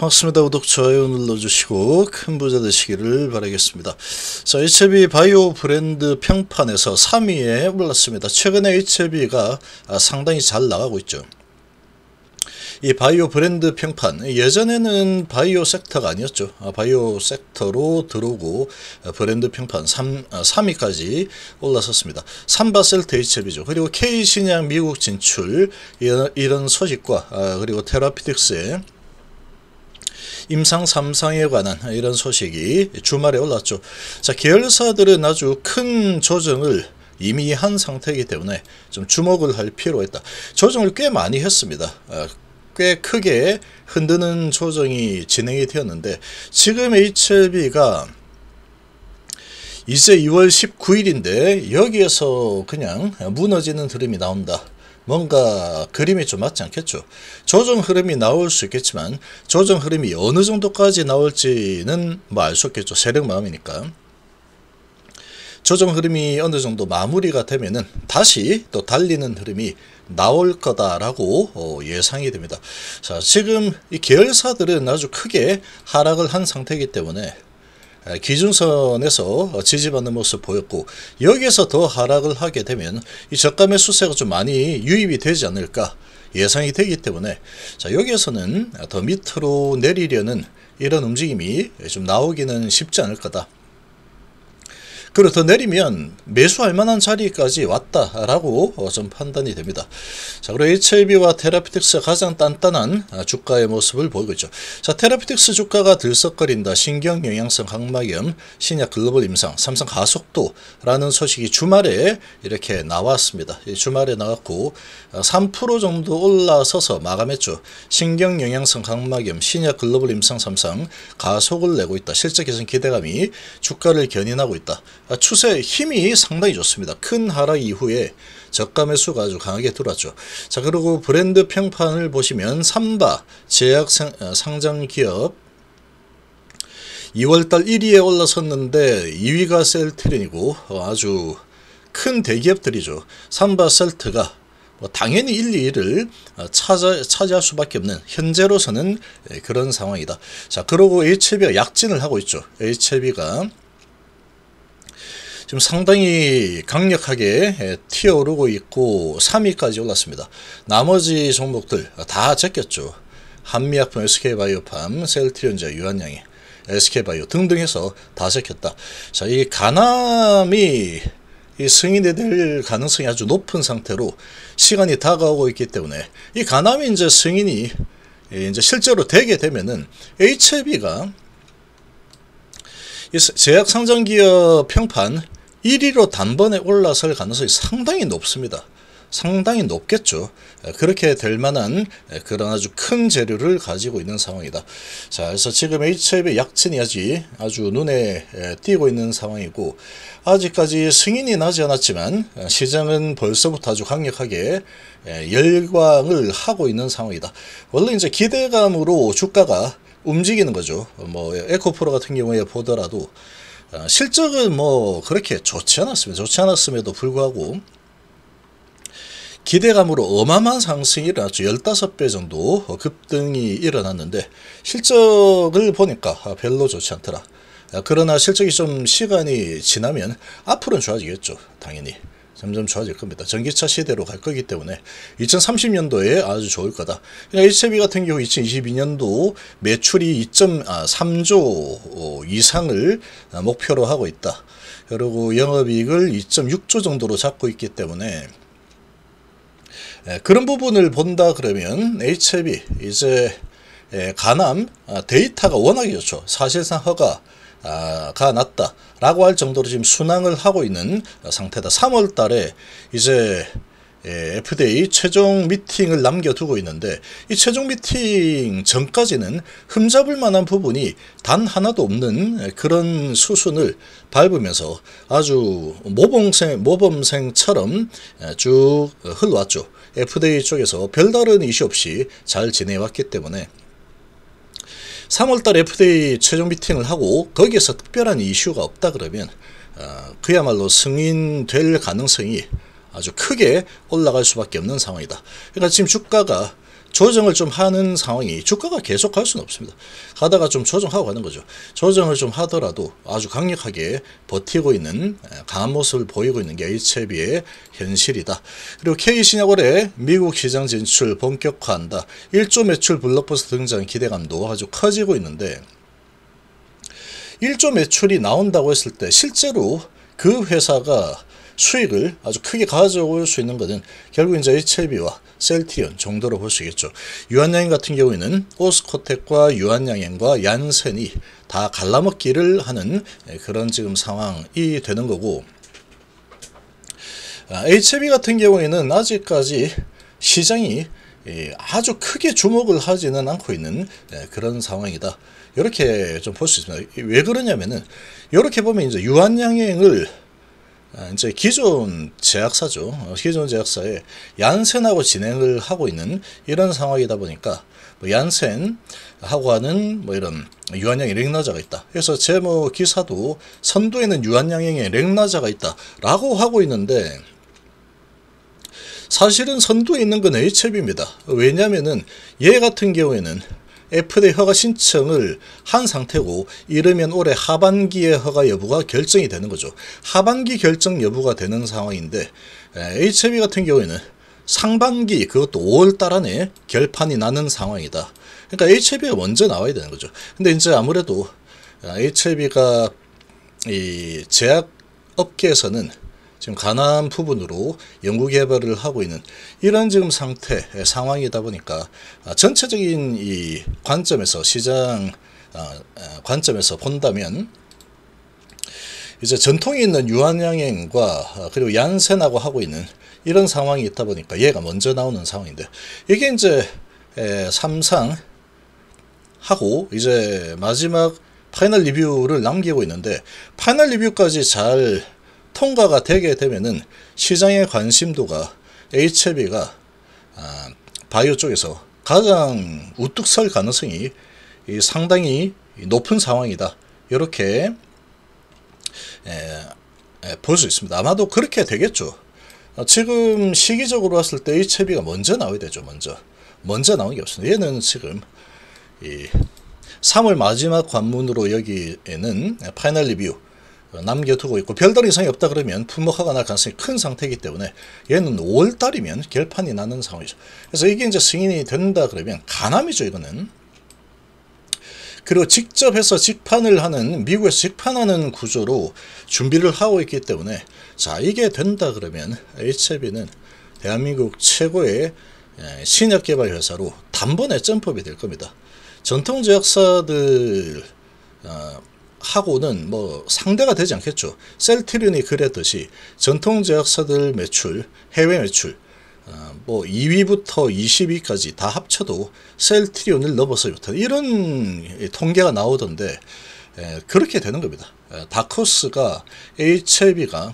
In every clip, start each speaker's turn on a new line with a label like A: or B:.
A: 반갑습니다. 구독, 좋아요 눌러주시고 큰 부자 되시기를 바라겠습니다. 자, HB 바이오 브랜드 평판에서 3위에 올랐습니다. 최근에 HB가 아, 상당히 잘 나가고 있죠. 이 바이오 브랜드 평판 예전에는 바이오 섹터가 아니었죠 아, 바이오 섹터로 들어오고 아, 브랜드 평판 3, 3위까지 올라섰습니다 삼바셀트 HB죠 그리고 K신약 미국 진출 이런 소식과 그리고 테라피틱스의 임상 3상에 관한 이런 소식이 주말에 올랐죠. 자, 계열사들은 아주 큰 조정을 이미 한 상태이기 때문에 좀 주목을 할 필요가 있다. 조정을 꽤 많이 했습니다. 아, 꽤 크게 흔드는 조정이 진행이 되었는데 지금 HLB가 이제 2월 19일인데 여기에서 그냥 무너지는 흐름이 나온다. 뭔가 그림이 좀 맞지 않겠죠. 조정 흐름이 나올 수 있겠지만 조정 흐름이 어느 정도까지 나올지는 뭐알수 없겠죠. 세력 마음이니까. 조정 흐름이 어느 정도 마무리가 되면은 다시 또 달리는 흐름이 나올 거다라고 어, 예상이 됩니다. 자, 지금 이 계열사들은 아주 크게 하락을 한 상태이기 때문에 기준선에서 지지받는 모습 보였고 여기에서 더 하락을 하게 되면 이 저가 매수세가 좀 많이 유입이 되지 않을까 예상이 되기 때문에 자 여기에서는 더 밑으로 내리려는 이런 움직임이 좀 나오기는 쉽지 않을 거다. 그리고 더 내리면 매수할 만한 자리까지 왔다라고 어, 좀 판단이 됩니다. 자 그리고 HLB와 테라피틱스가 가장 단단한 아, 주가의 모습을 보이고 있죠. 자 테라피틱스 주가가 들썩거린다. 신경영양성 각막염 신약 글로벌 임상 삼성 가속도라는 소식이 주말에 이렇게 나왔습니다. 주말에 나왔고 3% 아, 정도 올라서서 마감했죠. 신경영양성 각막염 신약 글로벌 임상 삼성 가속을 내고 있다. 실적 개선 기대감이 주가를 견인하고 있다. 아, 추세의 힘이 상당히 좋습니다. 큰 하락 이후에 저가 매수가 아주 강하게 들어왔죠. 자 그리고 브랜드 평판을 보시면 삼바 제약 어, 상장 기업 2월달 1위에 올라섰는데 2위가 셀트린이고 어, 아주 큰 대기업들이죠. 삼바 셀트가 뭐 당연히 1, 2위를 어, 차지, 차지할 수밖에 없는 현재로서는 예, 그런 상황이다. 자 그러고 HB가 약진을 하고 있죠. HB가 지금 상당히 강력하게 예, 튀어오르고 있고 3위까지 올랐습니다. 나머지 종목들 다 제꼈죠. 한미약품, SK바이오팜, 셀트리온제, 유한양이, SK바이오 등등 해서 다 제꼈다. 자, 이 가남이 이 승인이 될 가능성이 아주 높은 상태로 시간이 다가오고 있기 때문에 이 가남이 이제 승인이 예, 이제 실제로 되게 되면은 HB가 e 제약상장기업 평판 1위로 단번에 올라설 가능성이 상당히 높습니다. 상당히 높겠죠. 그렇게 될 만한 그런 아주 큰 재료를 가지고 있는 상황이다. 자, 그래서 지금 HF의 약진이 아직 아주 눈에 띄고 있는 상황이고 아직까지 승인이 나지 않았지만 시장은 벌써부터 아주 강력하게 열광을 하고 있는 상황이다. 원래 이제 기대감으로 주가가 움직이는 거죠. 뭐 에코프로 같은 경우에 보더라도 어, 실적은 뭐 그렇게 좋지 않았습니다. 좋지 않았음에도 불구하고 기대감으로 어마어마한 상승이 일어났죠. 15배 정도 급등이 일어났는데 실적을 보니까 아, 별로 좋지 않더라. 아, 그러나 실적이 좀 시간이 지나면 앞으로는 좋아지겠죠. 당연히. 점점 좋아질 겁니다. 전기차 시대로 갈 거기 때문에 2030년도에 아주 좋을 거다. 그러니까 HB e 같은 경우 2022년도 매출이 2.3조 아, 이상을 목표로 하고 있다. 그리고 영업이익을 2.6조 정도로 잡고 있기 때문에 예, 그런 부분을 본다 그러면 HB e 이제 가남 예, 아, 데이터가 워낙에 좋죠. 사실상 허가 아, 가 났다라고 할 정도로 지금 순항을 하고 있는 상태다. 3월 달에 이제 예, FDA 최종 미팅을 남겨두고 있는데 이 최종 미팅 전까지는 흠잡을 만한 부분이 단 하나도 없는 그런 수순을 밟으면서 아주 모범생, 모범생처럼 쭉 흘러왔죠. FDA 쪽에서 별다른 이슈 없이 잘 지내왔기 때문에 3월달 FDA 최종 미팅을 하고 거기에서 특별한 이슈가 없다 그러면 어, 그야말로 승인될 가능성이 아주 크게 올라갈 수밖에 없는 상황이다. 그러니까 지금 주가가 조정을 좀 하는 상황이 주가가 계속 갈 수는 없습니다. 가다가 좀 조정하고 가는 거죠. 조정을 좀 하더라도 아주 강력하게 버티고 있는 강한 모습을 보이고 있는 게 HB의 현실이다. 그리고 K신약월의 미국 시장 진출 본격화한다. 1조 매출 블록버스터 등장 기대감도 아주 커지고 있는데 1조 매출이 나온다고 했을 때 실제로 그 회사가 수익을 아주 크게 가져올 수 있는 것은 결국 이제 HLB와 셀티온 정도로 볼 수 있겠죠. 유한양행 같은 경우에는 오스코텍과 유한양행과 얀센이 다 갈라먹기를 하는 예, 그런 지금 상황이 되는 거고 HB 아, 같은 경우에는 아직까지 시장이 예, 아주 크게 주목을 하지는 않고 있는 예, 그런 상황이다. 이렇게 좀 볼 수 있습니다. 왜 그러냐면은 이렇게 보면 이제 유한양행을 아, 이제 기존 제약사죠. 어, 기존 제약사에 얀센하고 진행을 하고 있는 이런 상황이다 보니까 뭐 얀센하고 하는 뭐 이런 유한양의 렉나자가 있다. 그래서 제뭐 기사도 선두에는 유한양의 행 렉나자가 있다라고 하고 있는데 사실은 선두에 있는 건 HB입니다. 왜냐면은 얘 같은 경우에는 FDA 허가 신청을 한 상태고 이르면 올해 하반기에 허가 여부가 결정이 되는 거죠. 하반기 결정 여부가 되는 상황인데 HIV 같은 경우에는 상반기 그것도 5월달 안에 결판이 나는 상황이다. 그러니까 HIV가 먼저 나와야 되는 거죠. 근데 이제 아무래도 HIV가 이 제약 업계에서는 지금 가난 부분으로 연구 개발을 하고 있는 이런 지금 상태 예, 상황이다 보니까 아, 전체적인 이 관점에서 시장 아, 아, 관점에서 본다면 이제 전통이 있는 유한양행과 그리고 얀센하고 하고 있는 이런 상황이 있다 보니까 얘가 먼저 나오는 상황인데 이게 이제 예, 삼상 하고 이제 마지막 파이널 리뷰를 남기고 있는데 파이널 리뷰까지 잘 통과가 되게 되면은 시장의 관심도가 HB가 아, 바이오 쪽에서 가장 우뚝 설 가능성이 상당히 높은 상황이다. 이렇게 볼 수 있습니다. 아마도 그렇게 되겠죠. 아, 지금 시기적으로 봤을 때 HB가 먼저 나와야 되죠. 먼저. 먼저 나온 게 없습니다. 얘는 지금 이 3월 마지막 관문으로 여기에는 파이널 리뷰 남겨두고 있고 별다른 이상이 없다 그러면 품목화가 날 가능성이 큰 상태이기 때문에 얘는 5월달이면 결판이 나는 상황이죠. 그래서 이게 이제 승인이 된다 그러면 가남이죠 이거는. 그리고 직접 해서 직판을 하는 미국에서 직판하는 구조로 준비를 하고 있기 때문에 자 이게 된다 그러면 HB는 대한민국 최고의 예, 신약개발 회사로 단번에 점프업이 될 겁니다. 전통제 약사들 어, 하고는 뭐 상대가 되지 않겠죠. 셀트리온이 그랬듯이 전통 제약사들 매출, 해외 매출 어, 뭐 2위부터 20위까지 다 합쳐도 셀트리온을 넘어서 못한 이런 예, 통계가 나오던데 에, 예, 그렇게 되는 겁니다. 에, 예, 다크호스가 HIV가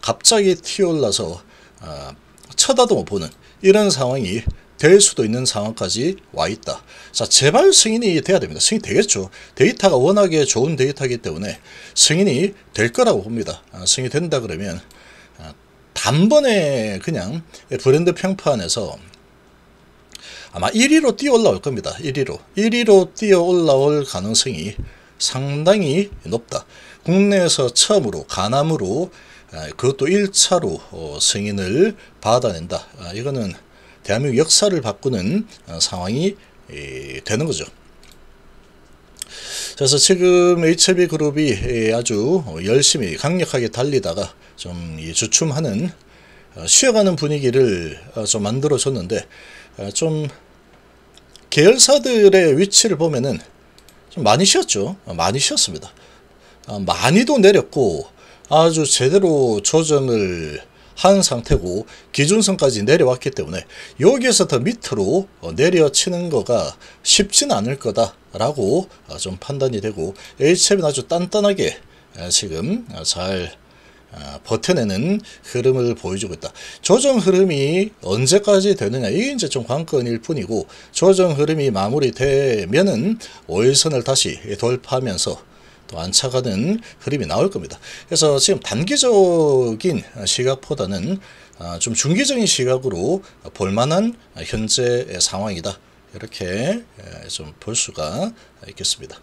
A: 갑자기 튀어올라서 어, 쳐다도 못 보는 이런 상황이 될 수도 있는 상황까지 와 있다. 자, 제발 승인이 돼야 됩니다. 승인 되겠죠. 데이터가 워낙에 좋은 데이터이기 때문에 승인이 될 거라고 봅니다. 아, 승인이 된다 그러면 아, 단번에 그냥 브랜드 평판에서 아마 1위로 뛰어 올라올 겁니다. 1위로. 1위로 뛰어 올라올 가능성이 상당히 높다. 국내에서 처음으로 가남으로 아, 그것도 1차로 어, 승인을 받아낸다. 아, 이거는 대한민국 역사를 바꾸는 어, 상황이 되는 거죠. 그래서 지금 HB 그룹이 아주 열심히 강력하게 달리다가 좀 주춤하는 어, 쉬어가는 분위기를 어, 좀 만들어 줬는데 좀 계열사들의 위치를 보면은 좀 많이 쉬었죠. 많이 쉬었습니다. 많이도 내렸고 아주 제대로 조정을 한 상태고 기준선까지 내려왔기 때문에 여기에서 더 밑으로 어, 내려치는 거가 쉽진 않을 거다라고 어, 좀 판단이 되고 HM은 아주 단단하게 지금 어, 잘 버텨내는 흐름을 보여주고 있다. 조정 흐름이 언제까지 되느냐 이게 이제 좀 관건일 뿐이고 조정 흐름이 마무리되면은 5일선을 다시 돌파하면서 또 안착하는 흐름이 나올 겁니다. 그래서 지금 단기적인 시각보다는 아, 좀 중기적인 시각으로 볼만한 현재 상황이다. 이렇게 좀 볼 수가 있겠습니다.